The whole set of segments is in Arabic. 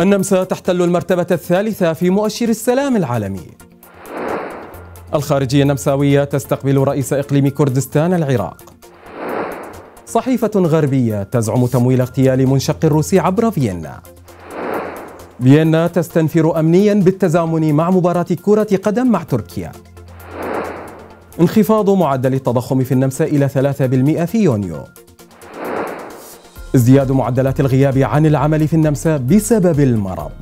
النمسا تحتل المرتبة الثالثة في مؤشر السلام العالمي. الخارجية النمساوية تستقبل رئيس إقليم كردستان العراق. صحيفة غربية تزعم تمويل اغتيال منشق الروسي عبر فيينا. فيينا تستنفر أمنيا بالتزامن مع مباراة كرة قدم مع تركيا. انخفاض معدل التضخم في النمسا إلى 3% في يونيو. ازدياد معدلات الغياب عن العمل في النمسا بسبب المرض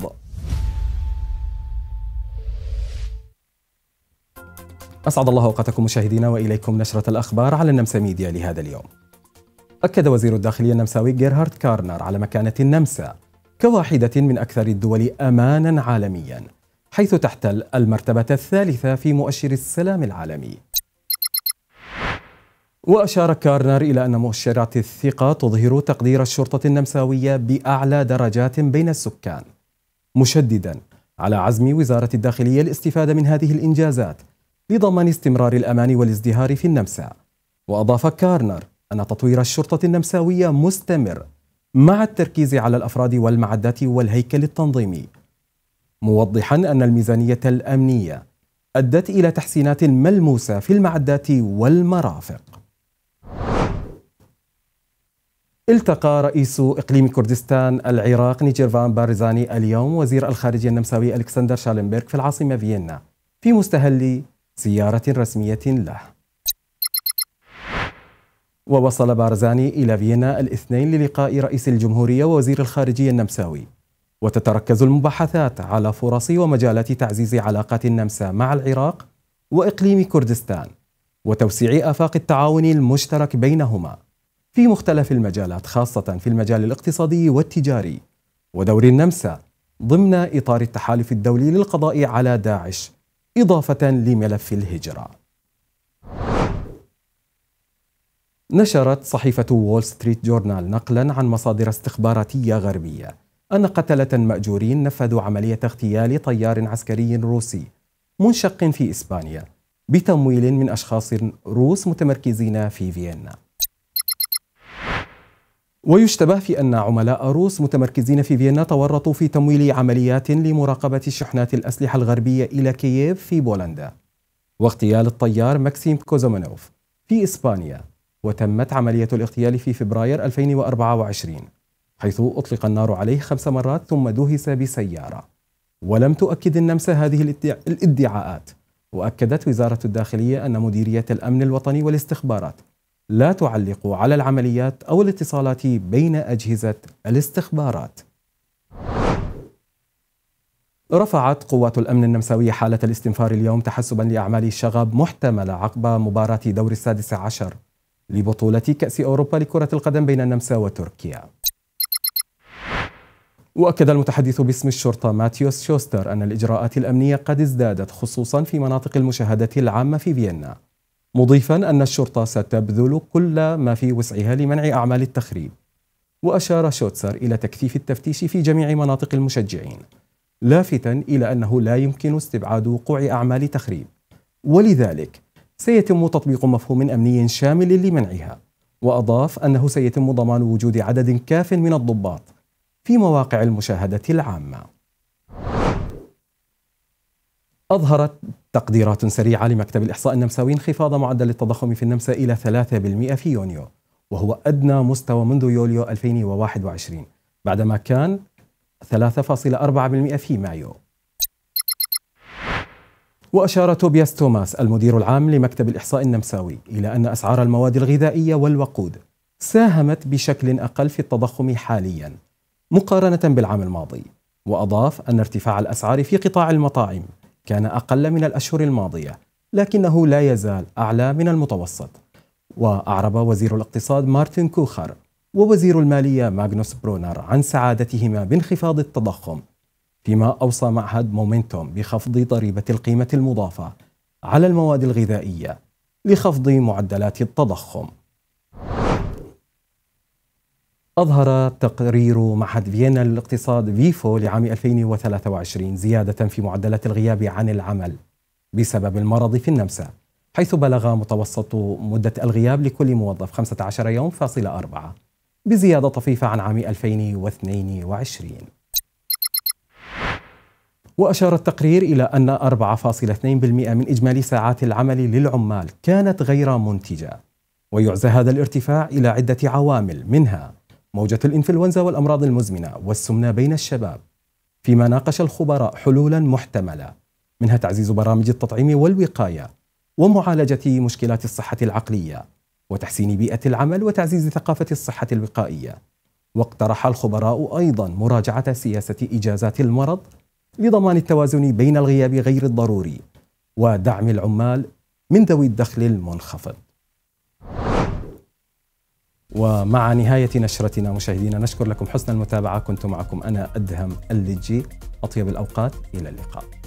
أسعد الله أوقاتكم مشاهدينا وإليكم نشرة الأخبار على النمسا ميديا لهذا اليوم أكد وزير الداخلية النمساوي جيرهارد كارنر على مكانة النمسا كواحدة من أكثر الدول أمانا عالميا حيث تحتل المرتبة الثالثة في مؤشر السلام العالمي وأشار كارنر إلى أن مؤشرات الثقة تظهر تقدير الشرطة النمساوية بأعلى درجات بين السكان مشددا على عزم وزارة الداخلية الاستفادة من هذه الإنجازات لضمان استمرار الأمان والازدهار في النمسا وأضاف كارنر أن تطوير الشرطة النمساوية مستمر مع التركيز على الأفراد والمعدات والهيكل التنظيمي موضحا أن الميزانية الأمنية أدت إلى تحسينات ملموسة في المعدات والمرافق التقى رئيس إقليم كردستان العراق نيجيرفان بارزاني اليوم وزير الخارجية النمساوي ألكسندر شالنبرغ في العاصمة فيينا في مستهل زيارة رسمية له ووصل بارزاني إلى فيينا الاثنين للقاء رئيس الجمهورية ووزير الخارجية النمساوي وتتركز المباحثات على فرص ومجالات تعزيز علاقات النمسا مع العراق وإقليم كردستان وتوسيع آفاق التعاون المشترك بينهما في مختلف المجالات خاصة في المجال الاقتصادي والتجاري ودور النمسا ضمن إطار التحالف الدولي للقضاء على داعش إضافة لملف الهجرة نشرت صحيفة وول ستريت جورنال نقلا عن مصادر استخباراتية غربية أن قتلة مأجورين نفذوا عملية اغتيال طيار عسكري روسي منشق في إسبانيا بتمويل من أشخاص روس متمركزين في فيينا ويشتبه في أن عملاء روس متمركزين في فيينا تورطوا في تمويل عمليات لمراقبة شحنات الأسلحة الغربية إلى كييف في بولندا واغتيال الطيار ماكسيم كوزومانوف في إسبانيا وتمت عملية الاغتيال في فبراير 2024 حيث أطلق النار عليه خمس مرات ثم دهس بسيارة ولم تؤكد النمسا هذه الادعاءات وأكدت وزارة الداخلية أن مديرية الأمن الوطني والاستخبارات لا تعلق على العمليات أو الاتصالات بين أجهزة الاستخبارات رفعت قوات الأمن النمساوي حالة الاستنفار اليوم تحسبا لأعمال شغب محتملة عقب مباراة دور السادس عشر لبطولة كأس أوروبا لكرة القدم بين النمسا وتركيا وأكد المتحدث باسم الشرطة ماتيوس شوستر أن الإجراءات الأمنية قد ازدادت خصوصا في مناطق المشاهدة العامة في فيينا مضيفا أن الشرطة ستبذل كل ما في وسعها لمنع أعمال التخريب وأشار شوتسر إلى تكثيف التفتيش في جميع مناطق المشجعين لافتا إلى أنه لا يمكن استبعاد وقوع أعمال تخريب ولذلك سيتم تطبيق مفهوم أمني شامل لمنعها وأضاف أنه سيتم ضمان وجود عدد كاف من الضباط في مواقع المشاهدة العامة أظهرت تقديرات سريعة لمكتب الإحصاء النمساوي انخفاض معدل التضخم في النمسا إلى 3% في يونيو وهو أدنى مستوى منذ يوليو 2021 بعدما كان 3.4% في مايو وأشار توبياس توماس المدير العام لمكتب الإحصاء النمساوي إلى أن أسعار المواد الغذائية والوقود ساهمت بشكل أقل في التضخم حاليا مقارنة بالعام الماضي وأضاف أن ارتفاع الأسعار في قطاع المطاعم كان أقل من الأشهر الماضية لكنه لا يزال أعلى من المتوسط وأعرب وزير الاقتصاد مارتن كوخر ووزير المالية ماغنوس برونر عن سعادتهما بانخفاض التضخم فيما أوصى معهد مومنتوم بخفض ضريبة القيمة المضافة على المواد الغذائية لخفض معدلات التضخم أظهر تقرير معهد فيينا للاقتصاد فيفو لعام 2023 زيادة في معدلات الغياب عن العمل بسبب المرض في النمسا حيث بلغ متوسط مدة الغياب لكل موظف 15 يوم فاصلة أربعة بزيادة طفيفة عن عام 2022 وأشار التقرير إلى أن 4.2% من إجمالي ساعات العمل للعمال كانت غير منتجة ويعزى هذا الارتفاع إلى عدة عوامل منها موجة الإنفلونزا والأمراض المزمنة والسمنة بين الشباب فيما ناقش الخبراء حلولا محتملة منها تعزيز برامج التطعيم والوقاية ومعالجة مشكلات الصحة العقلية وتحسين بيئة العمل وتعزيز ثقافة الصحة الوقائية واقترح الخبراء أيضا مراجعة سياسة إجازات المرض لضمان التوازن بين الغياب غير الضروري ودعم العمال من ذوي الدخل المنخفض ومع نهاية نشرتنا مشاهدينا نشكر لكم حسن المتابعة كنت معكم أنا أدهم اللجي أطيب الأوقات إلى اللقاء